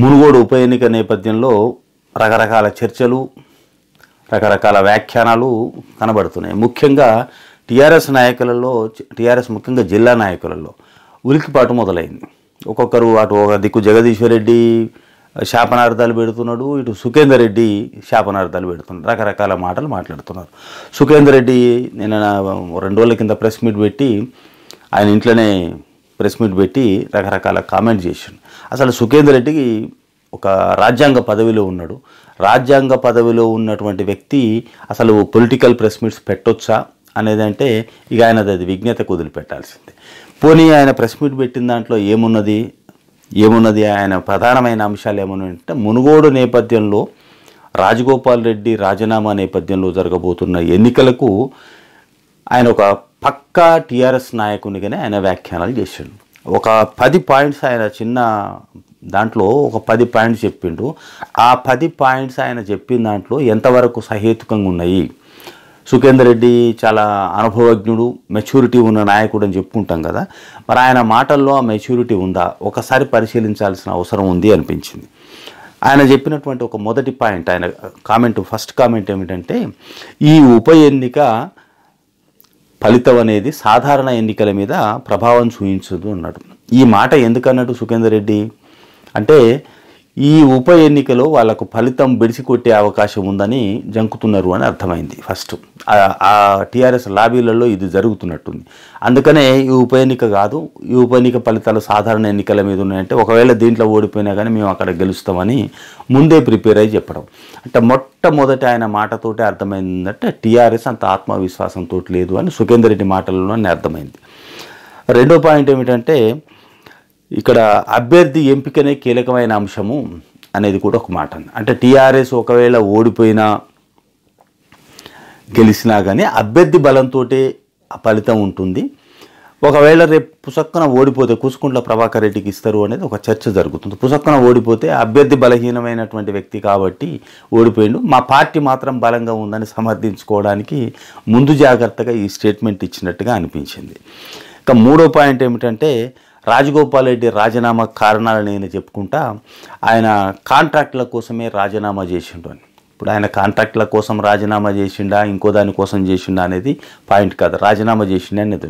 మునుగోడు ఉప ఎన్నిక నేపథ్యంలో రకరకాల చర్చలు రకరకాల వ్యాఖ్యానాలు కనబడుతున్నాయి ముఖ్యంగా టీఆర్ఎస్ నాయకులలో టీఆర్ఎస్ ముఖ్యంగా జిల్లా నాయకులలో ఉలికిపాటు మొదలైంది ఒక్కొక్కరు అటు ఒక దిక్కు జగదీశ్వర్ రెడ్డి శాపనార్థాలు పెడుతున్నాడు ఇటు సుఖేందర్ రెడ్డి శాపనార్థాలు పెడుతున్నాడు రకరకాల మాటలు మాట్లాడుతున్నారు సుఖేందర్ రెడ్డి నిన్న రెండు రోజుల కింద ప్రెస్ మీట్ పెట్టి ఆయన ఇంట్లోనే ప్రెస్ మీట్ పెట్టి రకరకాల కామెంట్ చేసిండు అసలు సుఖేందర్ రెడ్డికి ఒక రాజ్యాంగ పదవిలో ఉన్నాడు రాజ్యాంగ పదవిలో ఉన్నటువంటి వ్యక్తి అసలు పొలిటికల్ ప్రెస్ మీట్స్ పెట్టొచ్చా అనేదంటే ఇక ఆయన అది విజ్ఞతకు వదిలిపెట్టాల్సిందే పోనీ ఆయన ప్రెస్ మీట్ పెట్టిన దాంట్లో ఏమున్నది ఏమున్నది ఆయన ప్రధానమైన అంశాలు అంటే మునుగోడు నేపథ్యంలో రాజగోపాల్ రెడ్డి రాజీనామా నేపథ్యంలో జరగబోతున్న ఎన్నికలకు ఆయన ఒక పక్కా టీఆర్ఎస్ నాయకునిగానే ఆయన వ్యాఖ్యానాలు చేసిండు ఒక పది పాయింట్స్ ఆయన చిన్న దాంట్లో ఒక పది పాయింట్స్ చెప్పిండు ఆ పది పాయింట్స్ ఆయన చెప్పిన దాంట్లో ఎంతవరకు సహేతుకంగా ఉన్నాయి సుఖేందర్ రెడ్డి చాలా అనుభవజ్ఞుడు మెచ్యూరిటీ ఉన్న నాయకుడు అని చెప్పుకుంటాం కదా మరి ఆయన మాటల్లో ఆ మెచ్యూరిటీ ఉందా ఒకసారి పరిశీలించాల్సిన అవసరం ఉంది అనిపించింది ఆయన చెప్పినటువంటి ఒక మొదటి పాయింట్ ఆయన కామెంట్ ఫస్ట్ కామెంట్ ఏమిటంటే ఈ ఉప ఎన్నిక ఫలితం అనేది సాధారణ ఎన్నికల మీద ప్రభావం చూపించదు అన్నాడు ఈ మాట ఎందుకన్నట్టు సుఖేందర్ రెడ్డి అంటే ఈ ఉప ఎన్నికలో వాళ్లకు ఫలితం కొట్టే అవకాశం ఉందని జంకుతున్నారు అని అర్థమైంది ఫస్ట్ ఆ టీఆర్ఎస్ లాబీలలో ఇది జరుగుతున్నట్టుంది అందుకనే ఈ ఉప ఎన్నిక కాదు ఈ ఉప ఎన్నిక ఫలితాలు సాధారణ ఎన్నికల మీద ఉన్నాయంటే ఒకవేళ దీంట్లో ఓడిపోయినా కానీ మేము అక్కడ గెలుస్తామని ముందే ప్రిపేర్ అయ్యి చెప్పడం అంటే మొట్టమొదటి ఆయన మాటతోటే అర్థమైందంటే టీఆర్ఎస్ అంత ఆత్మవిశ్వాసంతో లేదు అని సుఖేందర్ రెడ్డి మాటల్లోనే అర్థమైంది రెండో పాయింట్ ఏమిటంటే ఇక్కడ అభ్యర్థి ఎంపికనే కీలకమైన అంశము అనేది కూడా ఒక మాట అంటే టీఆర్ఎస్ ఒకవేళ ఓడిపోయినా గెలిచినా కానీ అభ్యర్థి బలంతో ఫలితం ఉంటుంది ఒకవేళ రేపు పుసక్కన ఓడిపోతే కుసుకుంట్ల ప్రభాకర్ రెడ్డికి ఇస్తారు అనేది ఒక చర్చ జరుగుతుంది పుసక్కన ఓడిపోతే అభ్యర్థి బలహీనమైనటువంటి వ్యక్తి కాబట్టి ఓడిపోయిండు మా పార్టీ మాత్రం బలంగా ఉందని సమర్థించుకోవడానికి ముందు జాగ్రత్తగా ఈ స్టేట్మెంట్ ఇచ్చినట్టుగా అనిపించింది ఇక మూడో పాయింట్ ఏమిటంటే రాజగోపాల్ రెడ్డి రాజీనామా కారణాలు నేను చెప్పుకుంటా ఆయన కాంట్రాక్ట్ల కోసమే రాజీనామా చేసిండు అని ఇప్పుడు ఆయన కాంట్రాక్ట్ల కోసం రాజీనామా చేసిండా ఇంకో దాని కోసం చేసిండా అనేది పాయింట్ కాదు రాజీనామా చేసిండే అనేది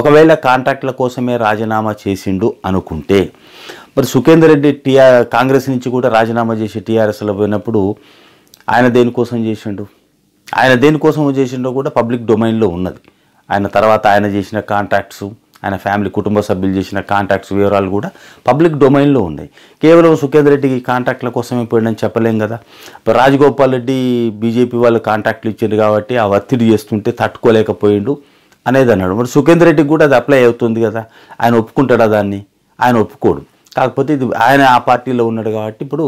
ఒకవేళ కాంట్రాక్ట్ల కోసమే రాజీనామా చేసిండు అనుకుంటే మరి సుఖేందర్ రెడ్డి టీఆర్ కాంగ్రెస్ నుంచి కూడా రాజీనామా చేసి టీఆర్ఎస్లో పోయినప్పుడు ఆయన దేనికోసం చేసిండు ఆయన దేనికోసం చేసిండో కూడా పబ్లిక్ డొమైన్లో ఉన్నది ఆయన తర్వాత ఆయన చేసిన కాంట్రాక్ట్స్ ఆయన ఫ్యామిలీ కుటుంబ సభ్యులు చేసిన కాంటాక్ట్స్ వివరాలు కూడా పబ్లిక్ డొమైన్లో ఉన్నాయి కేవలం సుఖేందర్ రెడ్డికి కాంటాక్ట్ల కోసమే పోయిందని చెప్పలేం కదా రాజగోపాల్ రెడ్డి బీజేపీ వాళ్ళు కాంటాక్ట్లు ఇచ్చిండు కాబట్టి ఆ ఒత్తిడి చేస్తుంటే తట్టుకోలేకపోయిండు అనేది అన్నాడు మరి సుఖేందర్ రెడ్డికి కూడా అది అప్లై అవుతుంది కదా ఆయన ఒప్పుకుంటాడా దాన్ని ఆయన ఒప్పుకోడు కాకపోతే ఇది ఆయన ఆ పార్టీలో ఉన్నాడు కాబట్టి ఇప్పుడు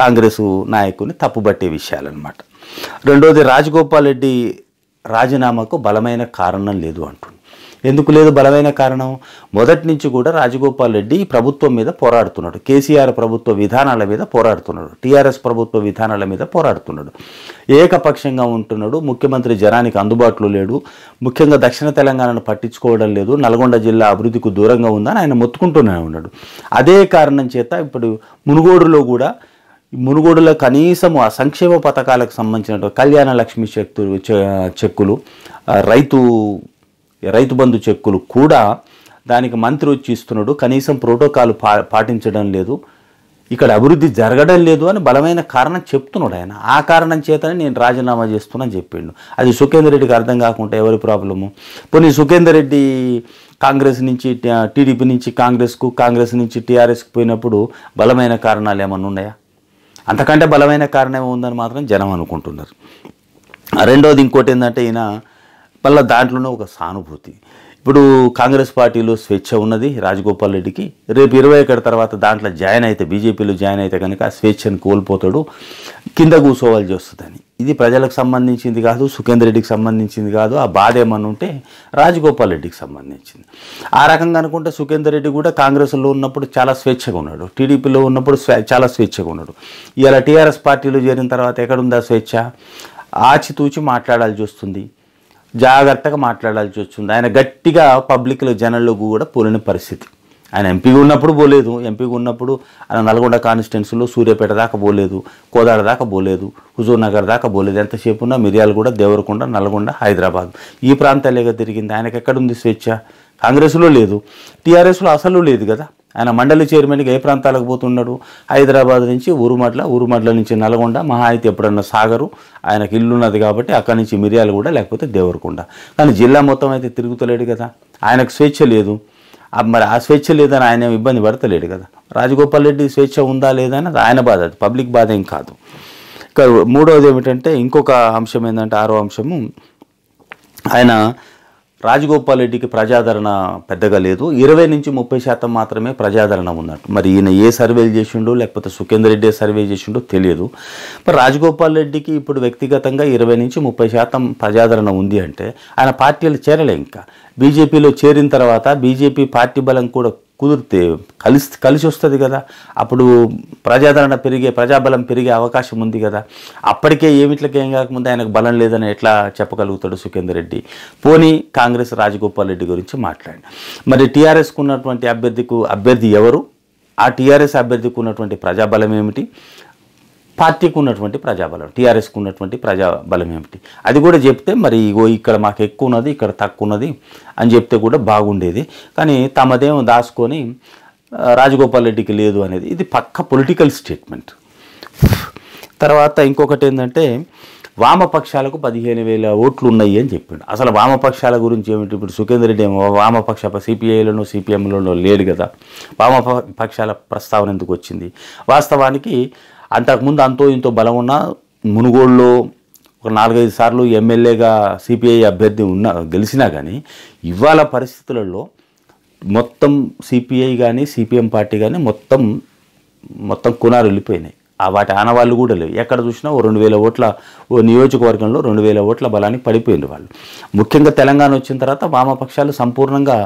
కాంగ్రెస్ నాయకుని తప్పుబట్టే విషయాలన్నమాట రెండవది రాజగోపాల్ రెడ్డి రాజీనామాకు బలమైన కారణం లేదు అంటున్నాడు ఎందుకు లేదు బలమైన కారణం మొదటి నుంచి కూడా రాజగోపాల్ రెడ్డి ప్రభుత్వం మీద పోరాడుతున్నాడు కేసీఆర్ ప్రభుత్వ విధానాల మీద పోరాడుతున్నాడు టీఆర్ఎస్ ప్రభుత్వ విధానాల మీద పోరాడుతున్నాడు ఏకపక్షంగా ఉంటున్నాడు ముఖ్యమంత్రి జనానికి అందుబాటులో లేడు ముఖ్యంగా దక్షిణ తెలంగాణను పట్టించుకోవడం లేదు నల్గొండ జిల్లా అభివృద్ధికి దూరంగా ఉందని ఆయన మొత్తుకుంటూనే ఉన్నాడు అదే కారణం చేత ఇప్పుడు మునుగోడులో కూడా మునుగోడులో కనీసము ఆ సంక్షేమ పథకాలకు సంబంధించిన కళ్యాణ లక్ష్మి చెక్తు చెక్కులు రైతు రైతు బంధు చెక్కులు కూడా దానికి మంత్రి వచ్చి ఇస్తున్నాడు కనీసం ప్రోటోకాల్ పా పాటించడం లేదు ఇక్కడ అభివృద్ధి జరగడం లేదు అని బలమైన కారణం చెప్తున్నాడు ఆయన ఆ కారణం చేతనే నేను రాజీనామా చేస్తున్నాను చెప్పిండు అది సుఖేందర్ రెడ్డికి అర్థం కాకుండా ఎవరి ప్రాబ్లము పోనీ సుఖేందర్ రెడ్డి కాంగ్రెస్ నుంచి టీడీపీ నుంచి కాంగ్రెస్కు కాంగ్రెస్ నుంచి టీఆర్ఎస్కి పోయినప్పుడు బలమైన కారణాలు ఏమన్నా ఉన్నాయా అంతకంటే బలమైన కారణం ఏమో ఉందని మాత్రం జనం అనుకుంటున్నారు రెండోది ఇంకోటి ఏంటంటే ఈయన మళ్ళీ దాంట్లోనే ఒక సానుభూతి ఇప్పుడు కాంగ్రెస్ పార్టీలో స్వేచ్ఛ ఉన్నది రాజగోపాల్ రెడ్డికి రేపు ఇరవై ఒకటి తర్వాత దాంట్లో జాయిన్ అయితే బీజేపీలో జాయిన్ అయితే కనుక స్వేచ్ఛను కోల్పోతాడు కింద కూర్చోవాల్సి వస్తుందని ఇది ప్రజలకు సంబంధించింది కాదు సుఖేందర్ రెడ్డికి సంబంధించింది కాదు ఆ బాధ ఏమన్నా ఉంటే రాజగోపాల్ రెడ్డికి సంబంధించింది ఆ రకంగా అనుకుంటే సుఖేందర్ రెడ్డి కూడా కాంగ్రెస్లో ఉన్నప్పుడు చాలా స్వేచ్ఛగా ఉన్నాడు టీడీపీలో ఉన్నప్పుడు చాలా స్వేచ్ఛగా ఉన్నాడు ఇలా టీఆర్ఎస్ పార్టీలో చేరిన తర్వాత ఎక్కడుందా స్వేచ్ఛ ఆచితూచి మాట్లాడాల్సి వస్తుంది జాగ్రత్తగా మాట్లాడాల్సి వచ్చింది ఆయన గట్టిగా పబ్లిక్లో జనాలకు కూడా పోలిన పరిస్థితి ఆయన ఎంపీగా ఉన్నప్పుడు పోలేదు ఎంపీగా ఉన్నప్పుడు ఆయన నల్గొండ కాన్స్టిట్యున్సీలో సూర్యాపేట దాకా పోలేదు కోదాడ దాకా పోలేదు హుజూర్ నగర్ దాకా పోలేదు ఎంతసేపు ఉన్నా మిర్యాలు కూడా దేవరకొండ నల్గొండ హైదరాబాద్ ఈ ప్రాంతాలేగా తిరిగింది ఆయనకి ఎక్కడుంది స్వేచ్ఛ కాంగ్రెస్లో లేదు టీఆర్ఎస్లో అసలు లేదు కదా ఆయన మండలి చైర్మన్గా ఏ ప్రాంతాలకు పోతున్నాడు హైదరాబాద్ నుంచి ఉరుమడ్ల ఉరుమడ్ల నుంచి నల్గొండ మహా అయితే ఎప్పుడన్నా సాగరు ఆయనకి ఇల్లున్నది కాబట్టి అక్కడి నుంచి మిరియాలు కూడా లేకపోతే దేవరకొండ కానీ జిల్లా మొత్తం అయితే తిరుగుతలేడు కదా ఆయనకు స్వేచ్ఛ లేదు మరి ఆ స్వేచ్ఛ లేదని ఆయన ఇబ్బంది పడతలేడు కదా రాజగోపాల్ రెడ్డి స్వేచ్ఛ ఉందా లేదా అనేది ఆయన బాధ అది పబ్లిక్ బాధ ఏం కాదు ఇక మూడవది ఏమిటంటే ఇంకొక అంశం ఏంటంటే ఆరో అంశము ఆయన రాజగోపాల్ రెడ్డికి ప్రజాదరణ పెద్దగా లేదు ఇరవై నుంచి ముప్పై శాతం మాత్రమే ప్రజాదరణ ఉన్నట్టు మరి ఈయన ఏ సర్వేలు చేసిండో లేకపోతే సుఖేందర్ రెడ్డి సర్వే చేసిండో తెలియదు మరి రాజగోపాల్ రెడ్డికి ఇప్పుడు వ్యక్తిగతంగా ఇరవై నుంచి ముప్పై శాతం ప్రజాదరణ ఉంది అంటే ఆయన పార్టీలు చేరలే ఇంకా బీజేపీలో చేరిన తర్వాత బీజేపీ పార్టీ బలం కూడా కుదిరితే కలిసి కలిసి వస్తుంది కదా అప్పుడు ప్రజాదరణ పెరిగే ప్రజాబలం పెరిగే అవకాశం ఉంది కదా అప్పటికే ఏమిట్లకి ఏం కాకముందు ఆయనకు బలం లేదని ఎట్లా చెప్పగలుగుతాడు సుఖేందర్ రెడ్డి పోనీ కాంగ్రెస్ రాజగోపాల్ రెడ్డి గురించి మాట్లాడి మరి టీఆర్ఎస్కు ఉన్నటువంటి అభ్యర్థికు అభ్యర్థి ఎవరు ఆ టీఆర్ఎస్ అభ్యర్థికి ఉన్నటువంటి ప్రజాబలం ఏమిటి పార్టీకి ఉన్నటువంటి ప్రజాబలం టీఆర్ఎస్కి ఉన్నటువంటి ప్రజాబలం ఏమిటి అది కూడా చెప్తే మరి ఇగో ఇక్కడ మాకు ఎక్కువ ఉన్నది ఇక్కడ తక్కువ ఉన్నది అని చెప్తే కూడా బాగుండేది కానీ తమదేం దాచుకొని రాజగోపాల్ రెడ్డికి లేదు అనేది ఇది పక్క పొలిటికల్ స్టేట్మెంట్ తర్వాత ఇంకొకటి ఏంటంటే వామపక్షాలకు పదిహేను వేల ఓట్లు ఉన్నాయి అని చెప్పిండు అసలు వామపక్షాల గురించి ఏమిటి ఇప్పుడు సుఖేందర్ రెడ్డి ఏమో వామపక్ష సిపిఐలోనో సిపిఎంలోనో లేడు కదా వామపక్షాల ప్రస్తావన ఎందుకు వచ్చింది వాస్తవానికి అంతకుముందు అంతో ఇంతో బలం ఉన్న మునుగోడులో ఒక నాలుగైదు సార్లు ఎమ్మెల్యేగా సిపిఐ అభ్యర్థి ఉన్న గెలిచినా కానీ ఇవాళ పరిస్థితులలో మొత్తం సిపిఐ కానీ సిపిఎం పార్టీ కానీ మొత్తం మొత్తం కునారు వెళ్ళిపోయినాయి ఆ వాటి ఆనవాళ్ళు కూడా లేవు ఎక్కడ చూసినా ఓ రెండు వేల ఓట్ల ఓ నియోజకవర్గంలో రెండు వేల ఓట్ల బలానికి పడిపోయింది వాళ్ళు ముఖ్యంగా తెలంగాణ వచ్చిన తర్వాత వామపక్షాలు సంపూర్ణంగా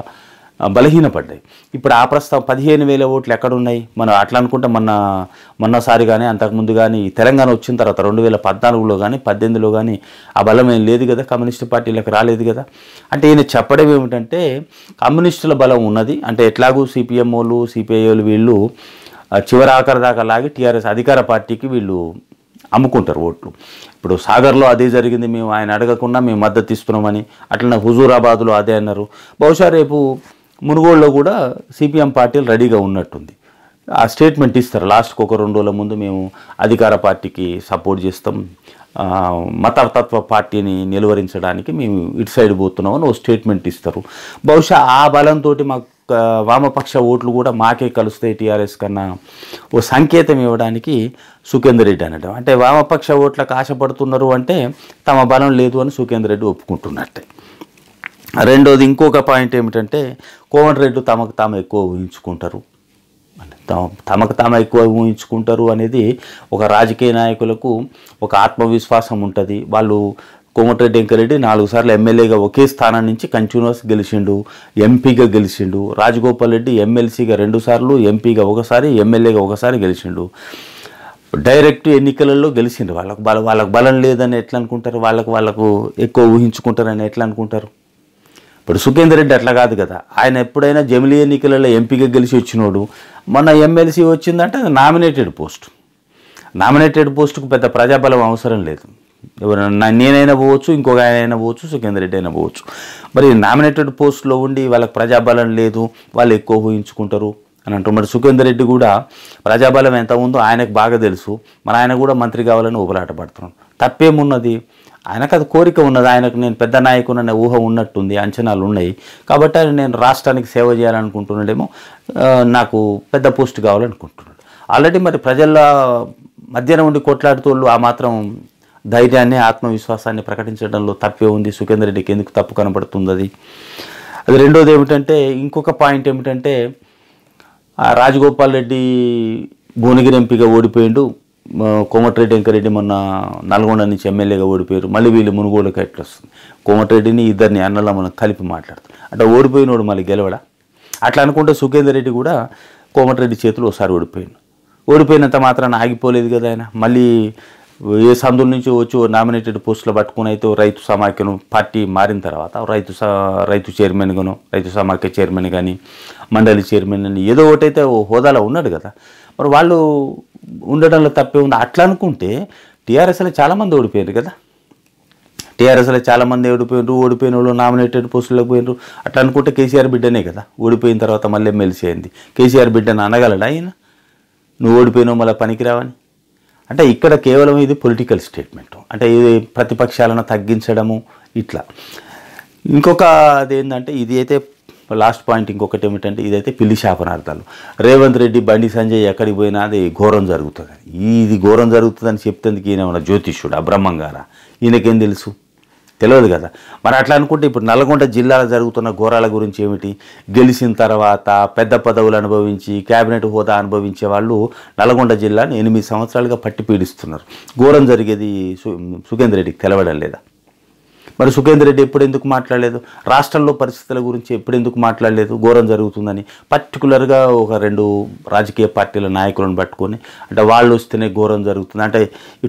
బలహీనపడ్డాయి ఇప్పుడు ఆ ప్రస్తావం పదిహేను వేల ఓట్లు ఎక్కడున్నాయి మనం అట్లా అనుకుంటే మొన్న మొన్నసారి కానీ అంతకుముందు కానీ తెలంగాణ వచ్చిన తర్వాత రెండు వేల పద్నాలుగులో కానీ పద్దెనిమిదిలో కానీ ఆ బలం ఏం లేదు కదా కమ్యూనిస్టు పార్టీలకు రాలేదు కదా అంటే ఈయన చెప్పడం ఏమిటంటే కమ్యూనిస్టుల బలం ఉన్నది అంటే ఎట్లాగూ సిపిఎంఓలు సిపిఐలు వీళ్ళు చివరి ఆఖరి దాకా లాగి టీఆర్ఎస్ అధికార పార్టీకి వీళ్ళు అమ్ముకుంటారు ఓట్లు ఇప్పుడు సాగర్లో అదే జరిగింది మేము ఆయన అడగకుండా మేము మద్దతు ఇస్తున్నామని అట్లనే హుజూరాబాద్లో అదే అన్నారు బహుశా రేపు మునుగోడులో కూడా సిపిఎం పార్టీలు రెడీగా ఉన్నట్టుంది ఆ స్టేట్మెంట్ ఇస్తారు లాస్ట్కి ఒక రెండు రోజుల ముందు మేము అధికార పార్టీకి సపోర్ట్ చేస్తాం మతతత్వ పార్టీని నిలువరించడానికి మేము ఇటు సైడ్ పోతున్నామని ఓ స్టేట్మెంట్ ఇస్తారు బహుశా ఆ బలంతో మాకు వామపక్ష ఓట్లు కూడా మాకే కలుస్తాయి టీఆర్ఎస్ కన్నా ఓ సంకేతం ఇవ్వడానికి సుఖేందర్ రెడ్డి అనడం అంటే వామపక్ష ఓట్లకు ఆశపడుతున్నారు అంటే తమ బలం లేదు అని సుఖేందర్ రెడ్డి ఒప్పుకుంటున్నట్టే రెండోది ఇంకొక పాయింట్ ఏమిటంటే కోమటి రెడ్డి తమకు తాము ఎక్కువ ఊహించుకుంటారు తమకు తాము ఎక్కువ ఊహించుకుంటారు అనేది ఒక రాజకీయ నాయకులకు ఒక ఆత్మవిశ్వాసం ఉంటుంది వాళ్ళు కోమటిరెడ్డి వెంకరెడ్డి నాలుగు సార్లు ఎమ్మెల్యేగా ఒకే స్థానం నుంచి కంటిన్యూస్ గెలిచిండు ఎంపీగా గెలిచిండు రాజగోపాల్ రెడ్డి ఎమ్మెల్సీగా రెండుసార్లు ఎంపీగా ఒకసారి ఎమ్మెల్యేగా ఒకసారి గెలిచిండు డైరెక్ట్ ఎన్నికలలో గెలిచిండు వాళ్ళకు బల వాళ్ళకు బలం లేదని ఎట్లా అనుకుంటారు వాళ్ళకు వాళ్ళకు ఎక్కువ ఊహించుకుంటారని ఎట్లా అనుకుంటారు ఇప్పుడు సుఖేందర్ రెడ్డి అట్లా కాదు కదా ఆయన ఎప్పుడైనా జమిలి ఎన్నికలలో ఎంపీగా గెలిచి వచ్చినోడు మొన్న ఎమ్మెల్సీ వచ్చిందంటే అది నామినేటెడ్ పోస్ట్ నామినేటెడ్ పోస్టుకు పెద్ద ప్రజాబలం అవసరం లేదు ఎవరైనా నేనైనా పోవచ్చు ఇంకొక ఆయన అయినా పోవచ్చు సుఖేందర్ రెడ్డి అయినా పోవచ్చు మరి నామినేటెడ్ పోస్ట్లో ఉండి వాళ్ళకి ప్రజాబలం లేదు వాళ్ళు ఎక్కువ ఊహించుకుంటారు అని అంటూ మరి సుఖేందర్ రెడ్డి కూడా ప్రజాబలం ఎంత ఉందో ఆయనకు బాగా తెలుసు మరి ఆయన కూడా మంత్రి కావాలని ఊపలాట పడుతున్నాడు తప్పేమున్నది ఆయనకు అది కోరిక ఉన్నది ఆయనకు నేను పెద్ద నాయకుని అనే ఊహ ఉన్నట్టుంది అంచనాలు ఉన్నాయి కాబట్టి ఆయన నేను రాష్ట్రానికి సేవ చేయాలనుకుంటున్నాడేమో నాకు పెద్ద పోస్ట్ కావాలనుకుంటున్నాడు ఆల్రెడీ మరి ప్రజల మధ్యన ఉండి కొట్లాడుతోళ్ళు ఆ మాత్రం ధైర్యాన్ని ఆత్మవిశ్వాసాన్ని ప్రకటించడంలో తప్పే ఉంది సుఖేందర్ రెడ్డికి ఎందుకు తప్పు కనబడుతుంది అది అది రెండోది ఏమిటంటే ఇంకొక పాయింట్ ఏమిటంటే రాజగోపాల్ రెడ్డి భువనగిరి ఎంపీగా ఓడిపోయిండు కోమటిరెడ్డి వెంకరెడ్డి మొన్న నల్గొండ నుంచి ఎమ్మెల్యేగా ఓడిపోయారు మళ్ళీ వీళ్ళు మునుగోడుకి ఎట్లా వస్తుంది కోమటిరెడ్డిని ఇద్దరిని అన్నలా మనం కలిపి మాట్లాడుతుంది అట్లా ఓడిపోయినోడు మళ్ళీ గెలవడా అట్లా అనుకుంటే సుఖేందర్ రెడ్డి కూడా కోమటిరెడ్డి చేతులు ఒకసారి ఓడిపోయిండు ఓడిపోయినంత మాత్రాన ఆగిపోలేదు కదా ఆయన మళ్ళీ ఏ సందుల నుంచి వచ్చి నామినేటెడ్ పోస్టులు పట్టుకుని అయితే రైతు సమాఖ్యను పార్టీ మారిన తర్వాత రైతు రైతు చైర్మన్ గాను రైతు సమాఖ్య చైర్మన్ కానీ మండలి చైర్మన్ అని ఏదో ఒకటైతే హోదాలో ఉన్నాడు కదా మరి వాళ్ళు ఉండడంలో తప్పే ఉంది అట్లా అనుకుంటే టీఆర్ఎస్లో చాలామంది ఓడిపోయారు కదా టీఆర్ఎస్లో చాలామంది ఓడిపోయినారు ఓడిపోయిన వాళ్ళు నామినేటెడ్ పోస్టులకు పోయినారు అట్లా అనుకుంటే కేసీఆర్ బిడ్డనే కదా ఓడిపోయిన తర్వాత మళ్ళీ ఎమ్మెల్సీ అయింది కేసీఆర్ బిడ్డను అనగలడా ఆయన నువ్వు ఓడిపోయినావు మళ్ళీ పనికిరావని అంటే ఇక్కడ కేవలం ఇది పొలిటికల్ స్టేట్మెంట్ అంటే ఇది ప్రతిపక్షాలను తగ్గించడము ఇట్లా ఇంకొక అదేంటంటే ఇది అయితే లాస్ట్ పాయింట్ ఇంకొకటి ఏమిటంటే ఇదైతే పిల్లి శాపనార్థాలు రేవంత్ రెడ్డి బండి సంజయ్ ఎక్కడికి పోయినా అది ఘోరం జరుగుతుంది ఇది ఘోరం జరుగుతుందని చెప్తేందుకు ఈయన జ్యోతిష్యుడు అబ్రహ్మంగారా ఈయనకేం తెలుసు తెలియదు కదా మరి అట్లా అనుకుంటే ఇప్పుడు నల్గొండ జిల్లాలో జరుగుతున్న ఘోరాల గురించి ఏమిటి గెలిచిన తర్వాత పెద్ద పదవులు అనుభవించి క్యాబినెట్ హోదా అనుభవించే వాళ్ళు నల్గొండ జిల్లాను ఎనిమిది సంవత్సరాలుగా పట్టి పీడిస్తున్నారు ఘోరం జరిగేది సుఖేంద్ర రెడ్డికి తెలవడం లేదా మరి సుఖేందర్ రెడ్డి ఎప్పుడు ఎందుకు మాట్లాడలేదు రాష్ట్రంలో పరిస్థితుల గురించి ఎప్పుడు ఎందుకు మాట్లాడలేదు ఘోరం జరుగుతుందని పర్టికులర్గా ఒక రెండు రాజకీయ పార్టీల నాయకులను పట్టుకొని అంటే వాళ్ళు వస్తేనే ఘోరం జరుగుతుంది అంటే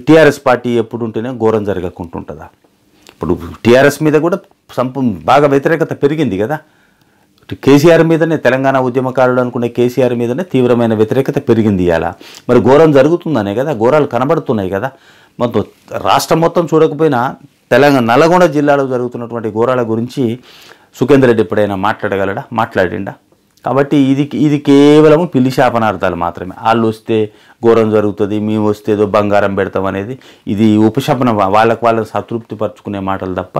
టీఆర్ఎస్ పార్టీ ఎప్పుడు ఉంటేనే ఘోరం జరగకుంటుంటుందా ఇప్పుడు టీఆర్ఎస్ మీద కూడా సంప బాగా వ్యతిరేకత పెరిగింది కదా కేసీఆర్ మీదనే తెలంగాణ ఉద్యమకారులు అనుకునే కేసీఆర్ మీదనే తీవ్రమైన వ్యతిరేకత పెరిగింది ఇలా మరి ఘోరం జరుగుతుందనే కదా ఘోరాలు కనబడుతున్నాయి కదా మొత్తం రాష్ట్రం మొత్తం చూడకపోయినా తెలంగాణ నల్గొండ జిల్లాలో జరుగుతున్నటువంటి ఘోరాల గురించి సుఖేందర్ రెడ్డి ఎప్పుడైనా మాట్లాడగలడా మాట్లాడిండా కాబట్టి ఇది ఇది కేవలము పిల్లి శాపనార్థాలు మాత్రమే వాళ్ళు వస్తే ఘోరం జరుగుతుంది మేము వస్తే ఏదో బంగారం పెడతాం అనేది ఇది ఉపశమనం వాళ్ళకు వాళ్ళని సంతృప్తి పరుచుకునే మాటలు తప్ప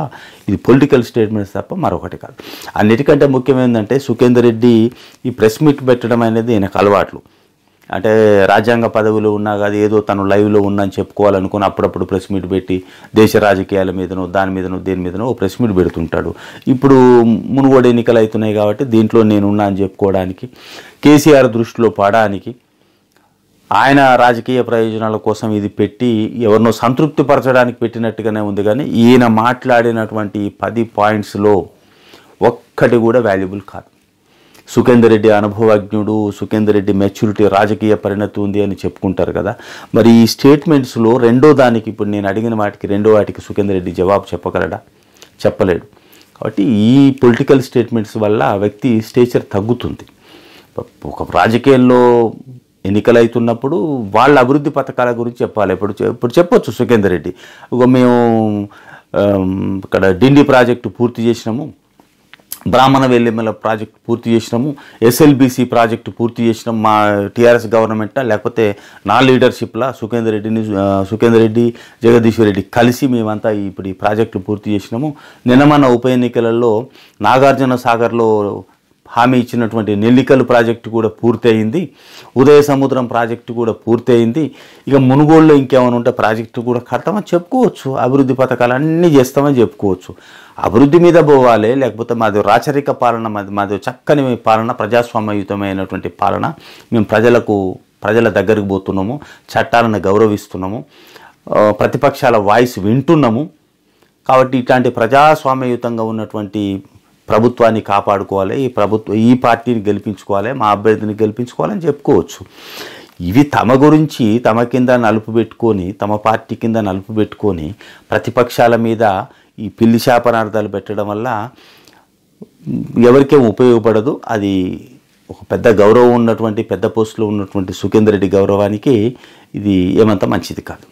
ఇది పొలిటికల్ స్టేట్మెంట్స్ తప్ప మరొకటి కాదు అన్నిటికంటే ముఖ్యమైనదంటే సుఖేందర్ రెడ్డి ఈ ప్రెస్ మీట్ పెట్టడం అనేది ఈయనకు అలవాట్లు అంటే రాజ్యాంగ పదవిలో ఉన్నా కాదు ఏదో తను లైవ్లో అని చెప్పుకోవాలనుకుని అప్పుడప్పుడు ప్రెస్ మీట్ పెట్టి దేశ రాజకీయాల మీదనో దాని మీదనో దేని మీదనో ప్రెస్ మీట్ పెడుతుంటాడు ఇప్పుడు మునుగోడు ఎన్నికలు అవుతున్నాయి కాబట్టి దీంట్లో నేనున్నా అని చెప్పుకోవడానికి కేసీఆర్ దృష్టిలో పడడానికి ఆయన రాజకీయ ప్రయోజనాల కోసం ఇది పెట్టి ఎవరినో సంతృప్తి పరచడానికి పెట్టినట్టుగానే ఉంది కానీ ఈయన మాట్లాడినటువంటి పది పాయింట్స్లో ఒక్కటి కూడా వాల్యుబుల్ కాదు సుఖేందర్ రెడ్డి అనుభవజ్ఞుడు సుఖేందర్ రెడ్డి మెచ్యూరిటీ రాజకీయ పరిణతి ఉంది అని చెప్పుకుంటారు కదా మరి ఈ స్టేట్మెంట్స్లో రెండో దానికి ఇప్పుడు నేను అడిగిన వాటికి రెండో వాటికి సుఖేందర్ రెడ్డి జవాబు చెప్పగలడా చెప్పలేడు కాబట్టి ఈ పొలిటికల్ స్టేట్మెంట్స్ వల్ల ఆ వ్యక్తి స్టేచర్ తగ్గుతుంది ఒక రాజకీయాల్లో ఎన్నికలైతున్నప్పుడు వాళ్ళ అభివృద్ధి పథకాల గురించి చెప్పాలి ఇప్పుడు ఇప్పుడు చెప్పొచ్చు సుఖేందర్ రెడ్డి ఇక మేము ఇక్కడ డిండి ప్రాజెక్టు పూర్తి చేసినాము బ్రాహ్మణ వెల్లిమల ప్రాజెక్టు పూర్తి చేసినాము ఎస్ఎల్బిసి ప్రాజెక్టు పూర్తి చేసినాం మా టీఆర్ఎస్ గవర్నమెంట్ లేకపోతే నా లీడర్షిప్లా సుఖేందర్ రెడ్డిని సుఖేందర్ రెడ్డి జగదీశ్వర్ రెడ్డి కలిసి మేమంతా ఇప్పుడు ఈ ప్రాజెక్టులు పూర్తి చేసినాము నిన్న మన ఉప ఎన్నికలలో నాగార్జున సాగర్లో హామీ ఇచ్చినటువంటి నెల్లికల్ ప్రాజెక్టు కూడా పూర్తయింది ఉదయ సముద్రం ప్రాజెక్టు కూడా పూర్తయింది ఇక మునుగోళ్ళు ఇంకేమైనా ఉంటే ప్రాజెక్టు కూడా కడతామని చెప్పుకోవచ్చు అభివృద్ధి పథకాలు అన్నీ చేస్తామని చెప్పుకోవచ్చు అభివృద్ధి మీద పోవాలి లేకపోతే మాది రాచరిక పాలన మాది మాది చక్కని పాలన ప్రజాస్వామ్యయుతమైనటువంటి పాలన మేము ప్రజలకు ప్రజల దగ్గరికి పోతున్నాము చట్టాలను గౌరవిస్తున్నాము ప్రతిపక్షాల వాయిస్ వింటున్నాము కాబట్టి ఇట్లాంటి ప్రజాస్వామ్యయుతంగా ఉన్నటువంటి ప్రభుత్వాన్ని కాపాడుకోవాలి ఈ ప్రభుత్వ ఈ పార్టీని గెలిపించుకోవాలి మా అభ్యర్థిని గెలిపించుకోవాలని చెప్పుకోవచ్చు ఇవి తమ గురించి తమ కింద నలుపు పెట్టుకొని తమ పార్టీ కింద నలుపు పెట్టుకొని ప్రతిపక్షాల మీద ఈ పిల్లి శాపనార్థాలు పెట్టడం వల్ల ఎవరికేం ఉపయోగపడదు అది ఒక పెద్ద గౌరవం ఉన్నటువంటి పెద్ద పోస్టులో ఉన్నటువంటి సుఖేందర్ రెడ్డి గౌరవానికి ఇది ఏమంత మంచిది కాదు